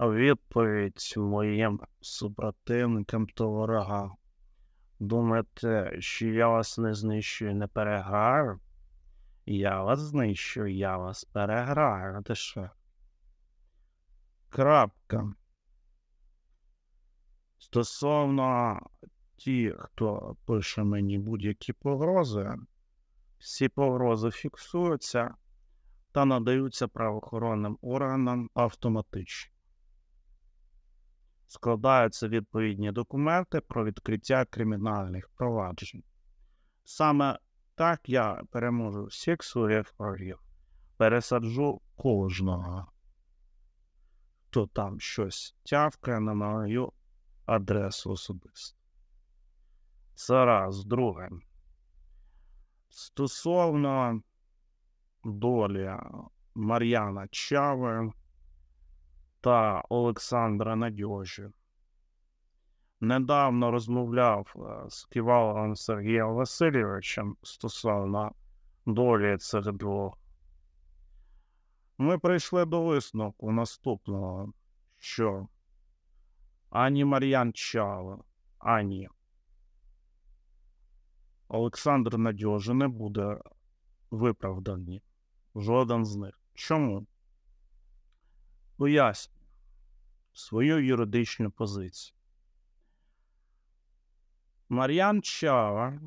відповідь моїм супротивникам та ворогам. Думаєте, що я вас не знищую, і не переграю? Я вас знищую, я вас переграю, а ти що? Крапка. Стосовно ті, хто пише мені будь-які погрози, всі погрози фіксуються та надаються правоохоронним органам автоматично складаються відповідні документи про відкриття кримінальних проваджень. Саме так я переможу всіх своїх ворогів, пересаджу кожного, хто там щось тявкає на мою адресу особисто. Це раз, друге. Стосовно долі Мар'яна Чави та Олександра Надьожі. Недавно розмовляв е, з Ківалом Сергієм Васильовичем стосовно долі цих двох. Ми прийшли до висновку наступного, що ані Мар'ян Чала, ані Олександр Надьожи не буде виправдані. Жоден з них. Чому? поясню свою юридичну позицію. Мар'ян Чава,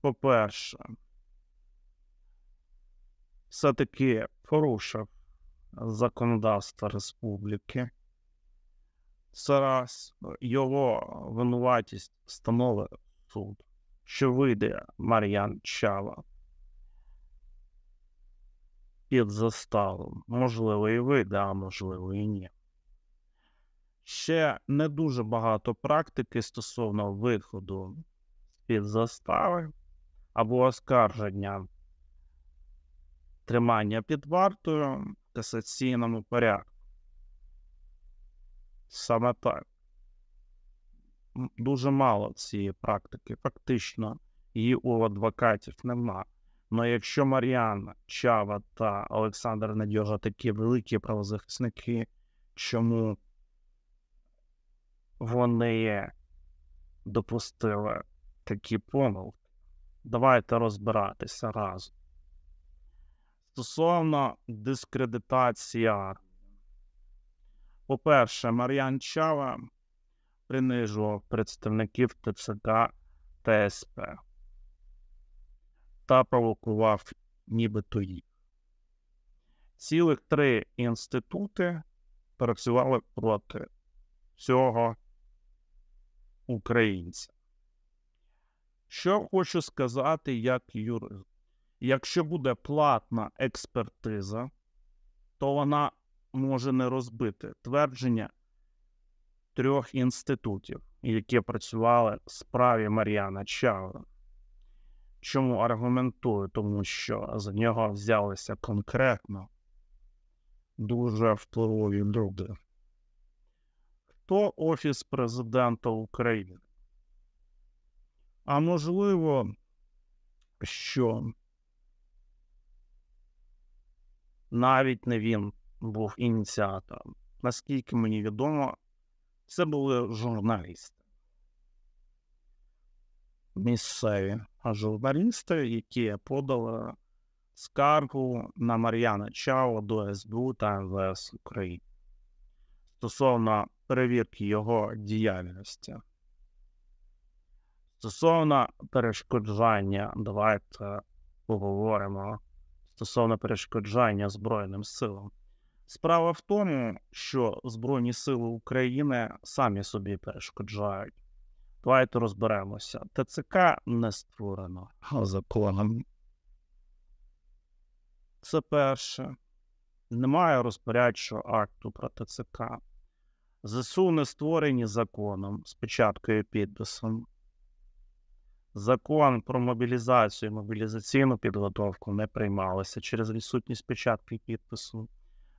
по-перше, все-таки порушив законодавство республіки. Це раз його винуватість встановив суд, що вийде Мар'ян Чава під заставом. Можливо, і ви, да, можливо, і ні. Ще не дуже багато практики стосовно виходу з-під застави або оскарження тримання під вартою в касаційному порядку. Саме так. Дуже мало цієї практики, фактично, її у адвокатів немає. Но ну, якщо Мар'ян Чава та Олександр Надьожа такі великі правозахисники, чому вони допустили такі помилки? Давайте розбиратися разом. Стосовно дискредитації армії. По-перше, Мар'ян Чава принижував представників ТЦК ТСП та провокував нібито їх. Цілих три інститути працювали проти цього українця. Що хочу сказати як юрист. Якщо буде платна експертиза, то вона може не розбити твердження трьох інститутів, які працювали в справі Мар'яна Чаура. Чому аргументую? Тому що за нього взялися конкретно дуже впливові люди. Хто Офіс президента України? А можливо, що навіть не він був ініціатором. Наскільки мені відомо, це були журналісти місцеві журналісти, які подали скаргу на Мар'яна Чао до СБУ та МВС України стосовно перевірки його діяльності. Стосовно перешкоджання, давайте поговоримо стосовно перешкоджання Збройним силам. Справа в тому, що Збройні Сили України самі собі перешкоджають. Давайте розберемося. ТЦК не створено законом. Це перше. Немає розпорядчого акту про ТЦК. ЗСУ не створені законом з печаткою підписом. Закон про мобілізацію і мобілізаційну підготовку не приймалися через відсутність печатки підпису.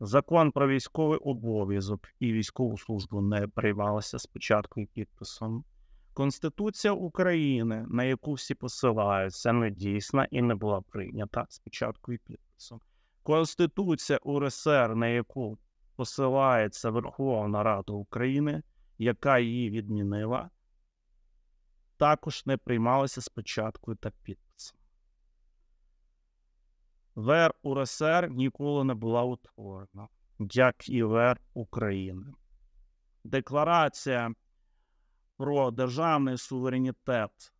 Закон про військовий обов'язок і військову службу не приймалися з печаткою і підписом. Конституція України, на яку всі посилаються, не дійсна і не була прийнята спочатку і підписом. Конституція УРСР, на яку посилається Верховна Рада України, яка її відмінила, також не приймалася спочатку та підписом. ВР УРСР ніколи не була утворена, як і ВР України. Декларація про державний суверенітет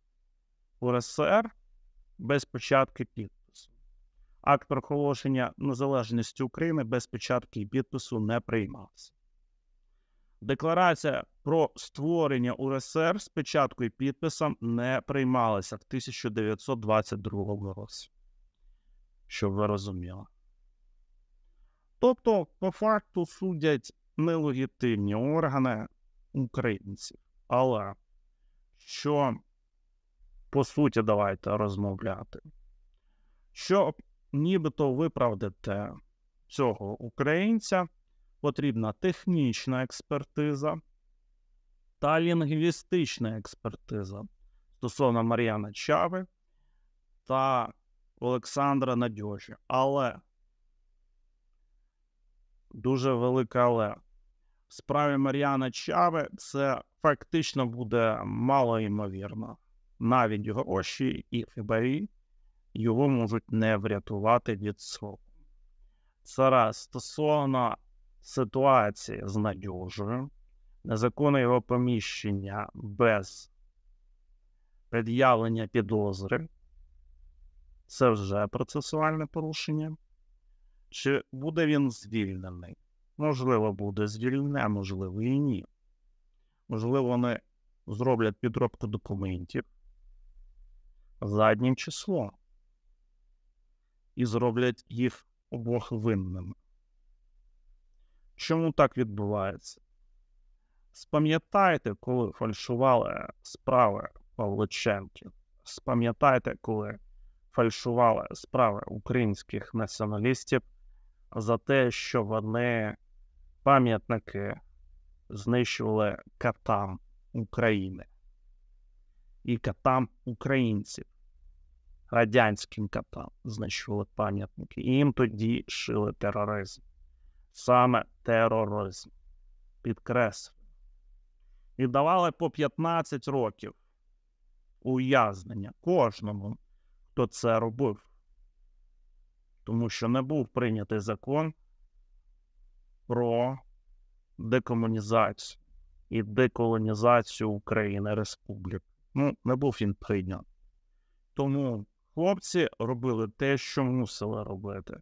УРСР без початки підпису. Акт проголошення незалежності України без початку і підпису не приймався. Декларація про створення УРСР з печаткою і підписом не приймалася в 1922 році. Щоб ви розуміли. Тобто, по факту судять нелегітимні органи українців. Але що по суті давайте розмовляти, що нібито виправдати цього українця, потрібна технічна експертиза та лінгвістична експертиза стосовно Мар'яна Чави та Олександра Надьожі. Але дуже велике але в справі Мар'яна Чави це практично буде малоймовірно. Навіть гроші і хибарі його можуть не врятувати від сроку. Це раз стосовно ситуації з надіжею, незаконне його поміщення без пред'явлення підозри, це вже процесуальне порушення. Чи буде він звільнений? Можливо, буде звільнений, а можливо і ні. Можливо, вони зроблять підробку документів заднім числом і зроблять їх обох винними. Чому так відбувається? Спам'ятайте, коли фальшували справи Павличенків. Спам'ятайте, коли фальшували справи українських націоналістів за те, що вони пам'ятники знищували катам України і катам українців, радянським катам знищували пам'ятники. І їм тоді шили тероризм. Саме тероризм. Підкреслюю. І давали по 15 років уязнення кожному, хто це робив. Тому що не був прийнятий закон про декомунізацію і деколонізацію України республік. Ну, не був він прийнят. Тому хлопці робили те, що мусили робити,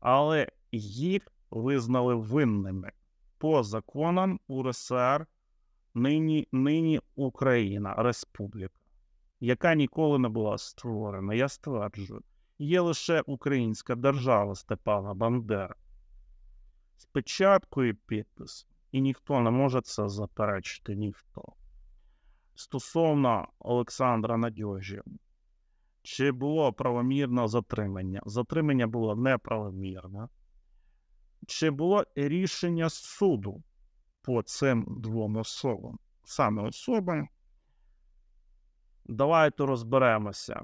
але їх визнали винними по законам УРСР. Нині нині Україна, республіка, яка ніколи не була створена, я стверджую, є лише українська держава Степана Бандера. Спочатку і підпис і ніхто не може це заперечити ніхто. Стосовно Олександра Надьожі, чи було правомірне затримання? Затримання було неправомірне. Чи було рішення суду по цим двом особам? Саме особи? Давайте розберемося.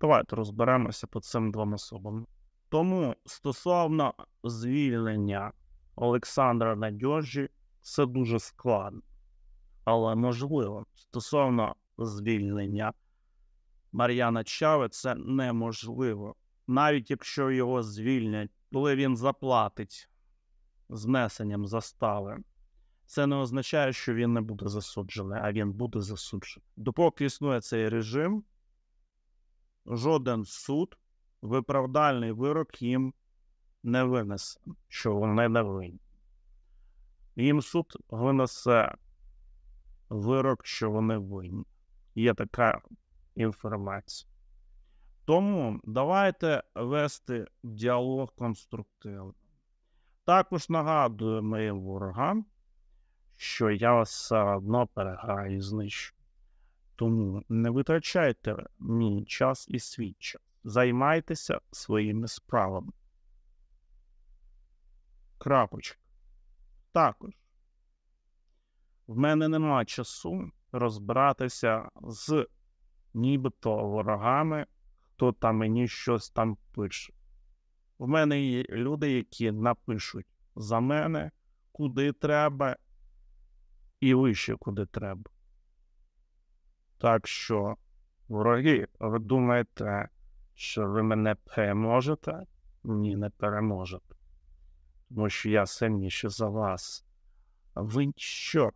Давайте розберемося по цим двом особам. Тому стосовно звільнення Олександра Надьожі, це дуже складно. Але можливо, стосовно звільнення Мар'яна Чави, це неможливо. Навіть якщо його звільнять, коли він заплатить знесенням застави, це не означає, що він не буде засуджений, а він буде засуджений. Допоки існує цей режим, жоден суд виправдальний вирок їм не винесе, що вони не винні. Їм суд винесе вирок, що вони винні. Є така інформація. Тому давайте вести діалог конструктивно. Також нагадую моїм ворогам, що я вас все одно переграю і знищу. Тому не витрачайте мій час і свій час. Займайтеся своїми справами. Крапочка. Також. В мене нема часу розбиратися з нібито ворогами, хто там мені щось там пише. В мене є люди, які напишуть за мене, куди треба, і вище куди треба. Так що, вороги, ви думаєте, що ви мене переможете? Ні, не переможете. Тому що я сильніший за вас. Ви що?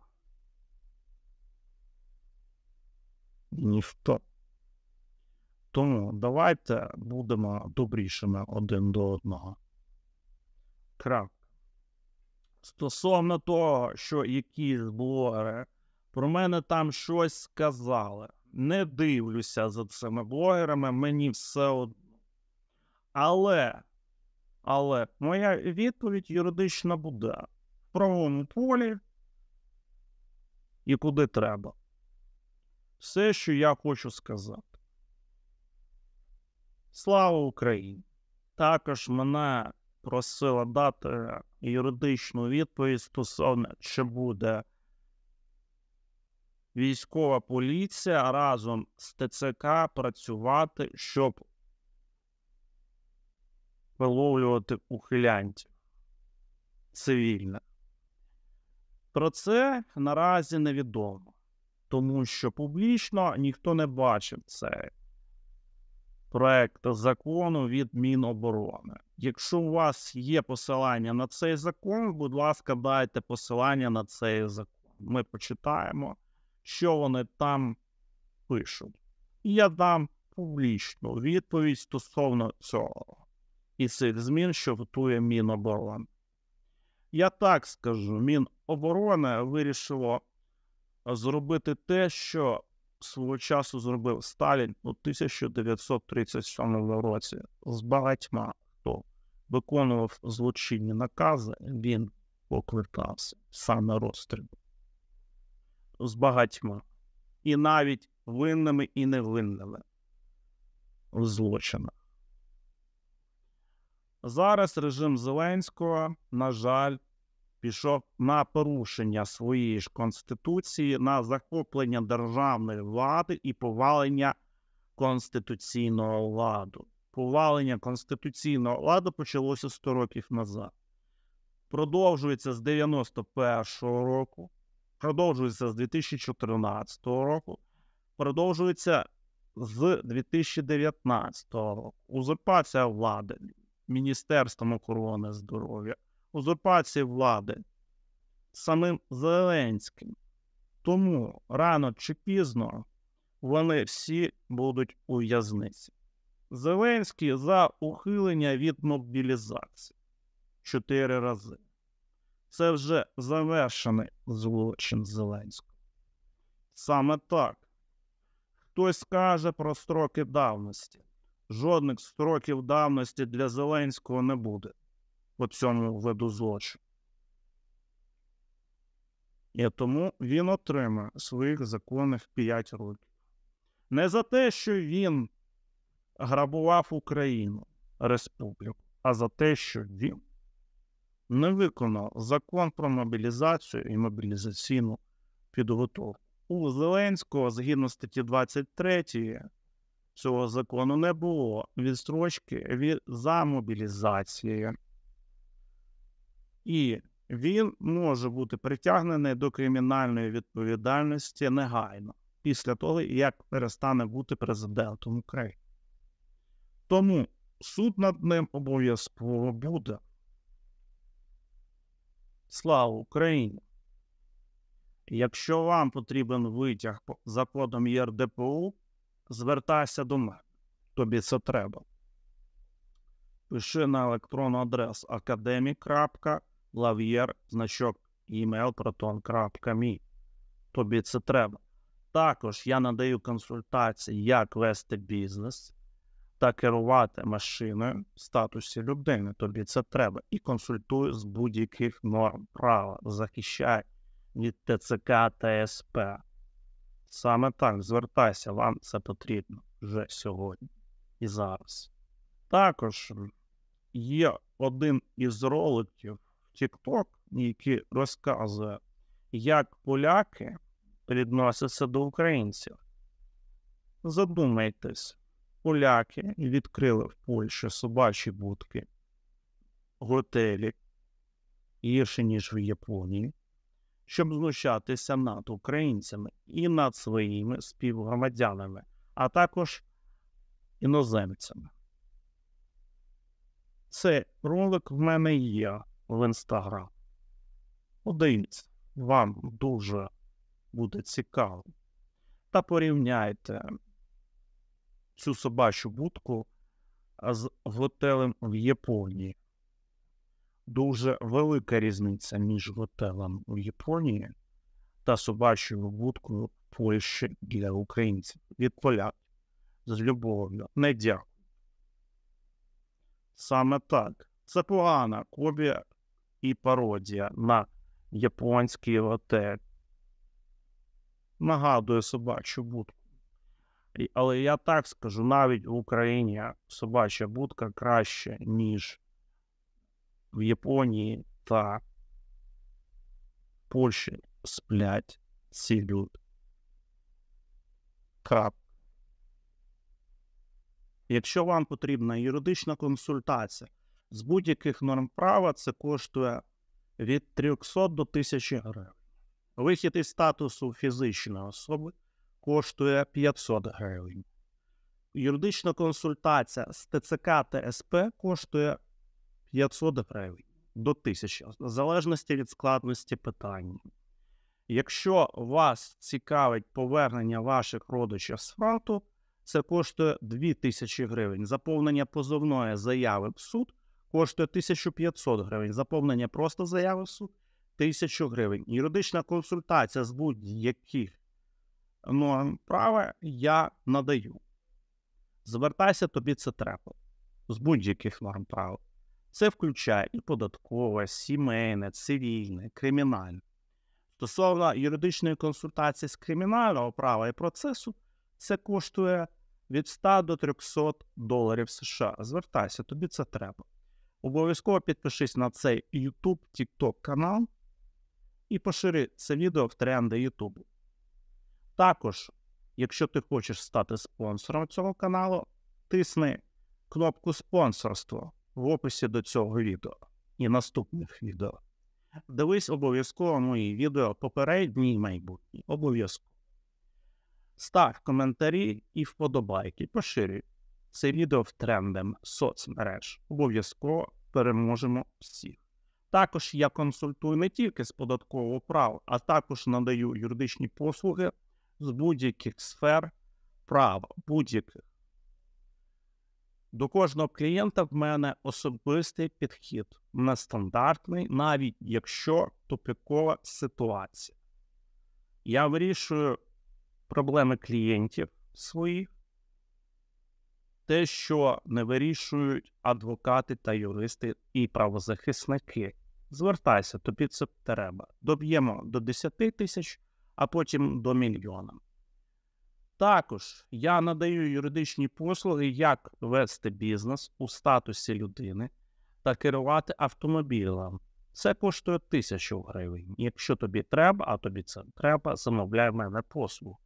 Ніхто. Тому давайте будемо добрішими один до одного. Крак. Стосовно того, що якісь блогери про мене там щось сказали не дивлюся за цими блогерами, мені все одно. Але, але моя відповідь юридична буде в правовому полі і куди треба. Все, що я хочу сказати. Слава Україні! Також мене просила дати юридичну відповідь стосовно, чи буде військова поліція разом з ТЦК працювати, щоб виловлювати ухилянтів цивільне. Про це наразі невідомо, тому що публічно ніхто не бачив цей проект закону від Міноборони. Якщо у вас є посилання на цей закон, будь ласка, дайте посилання на цей закон. Ми почитаємо що вони там пишуть. І я дам публічну відповідь стосовно цього і цих змін, що готує Міноборони. Я так скажу, Міноборони вирішило зробити те, що свого часу зробив Сталін у 1937 році з багатьма, хто виконував злочинні накази, він покликався саме розстріл з багатьма, і навіть винними і невинними в злочинах. Зараз режим Зеленського, на жаль, пішов на порушення своєї ж Конституції, на захоплення державної влади і повалення конституційного ладу. Повалення конституційного ладу почалося 100 років назад. Продовжується з 91-го року продовжується з 2014 року, продовжується з 2019 року. Узурпація влади Міністерством охорони здоров'я, узурпація влади самим Зеленським. Тому рано чи пізно вони всі будуть у в'язниці. Зеленський за ухилення від мобілізації чотири рази. Це вже завершений злочин Зеленського. Саме так. Хтось каже про строки давності. Жодних строків давності для Зеленського не буде по цьому виду злочину. І тому він отримає своїх законних 5 років. Не за те, що він грабував Україну республіку, а за те, що він не виконав закон про мобілізацію і мобілізаційну підготовку. У Зеленського, згідно статті 23 цього закону, не було відстрочки від за мобілізацією. І він може бути притягнений до кримінальної відповідальності негайно після того, як перестане бути президентом України. Тому суд над ним обов'язково буде. Слава Україні! Якщо вам потрібен витяг за кодом ЄРДПУ, звертайся до мене. Тобі це треба. Пиши на електронну адресу академік.лав'єр значок emailproton.me. Тобі це треба. Також я надаю консультації, як вести бізнес та керувати машиною в статусі людини. Тобі це треба. І консультуй з будь-яких норм права. Захищай від ТЦК та СП. Саме так звертайся, вам це потрібно вже сьогодні і зараз. Також є один із роликів TikTok, який розказує, як поляки відносяться до українців. Задумайтесь поляки відкрили в Польщі собачі будки, готелі гірше, ніж в Японії, щоб знущатися над українцями і над своїми співгромадянами, а також іноземцями. Цей ролик в мене є в інстаграм. Подивіться, вам дуже буде цікаво. Та порівняйте цю собачу будку з готелем в Японії. Дуже велика різниця між готелем в Японії та собачою будкою в Польщі для українців. Від поляків. З любов'ю. Не дякую. Саме так. Це погана копія і пародія на японський готель. Нагадує собачу будку. Але я так скажу, навіть в Україні собача будка краще, ніж в Японії та Польщі сплять ці люди. Кап. Якщо вам потрібна юридична консультація з будь-яких норм права, це коштує від 300 до 1000 гривень. Вихід із статусу фізичної особи коштує 500 гривень. Юридична консультація з ТЦК та СП коштує 500 гривень до 1000, в залежності від складності питання. Якщо вас цікавить повернення ваших родичів з фронту, це коштує 2000 гривень. Заповнення позовної заяви в суд коштує 1500 гривень. Заповнення просто заяви в суд 1000 гривень. Юридична консультація з будь-яких норм права я надаю. Звертайся, тобі це треба. З будь-яких норм прав. Це включає і податкове, сімейне, цивільне, кримінальне. Стосовно юридичної консультації з кримінального права і процесу, це коштує від 100 до 300 доларів США. Звертайся, тобі це треба. Обов'язково підпишись на цей YouTube, TikTok канал і пошири це відео в тренди YouTube. Також, якщо ти хочеш стати спонсором цього каналу, тисни кнопку спонсорство в описі до цього відео і наступних відео. Дивись обов'язково мої відео попередні і майбутні. Обов'язково. Став коментарі і вподобайки, поширюй це відео в трендем соцмереж. Обов'язково переможемо всіх. Також я консультую не тільки з податкового права, а також надаю юридичні послуги з будь-яких сфер права, будь-яких. До кожного клієнта в мене особистий підхід нестандартний, навіть якщо тупикова ситуація. Я вирішую проблеми клієнтів своїх, те, що не вирішують адвокати та юристи і правозахисники. Звертайся, тобі це треба. Доб'ємо до 10 тисяч, а потім до мільйона. Також я надаю юридичні послуги, як вести бізнес у статусі людини та керувати автомобілем. Це коштує тисячу гривень. Якщо тобі треба, а тобі це треба, замовляй в мене послугу.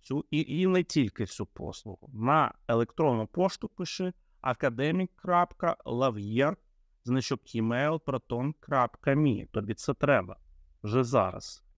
Цю і, і не тільки цю послугу. На електронну пошту пиши академік.лав'єр значок email Тобі це треба вже зараз.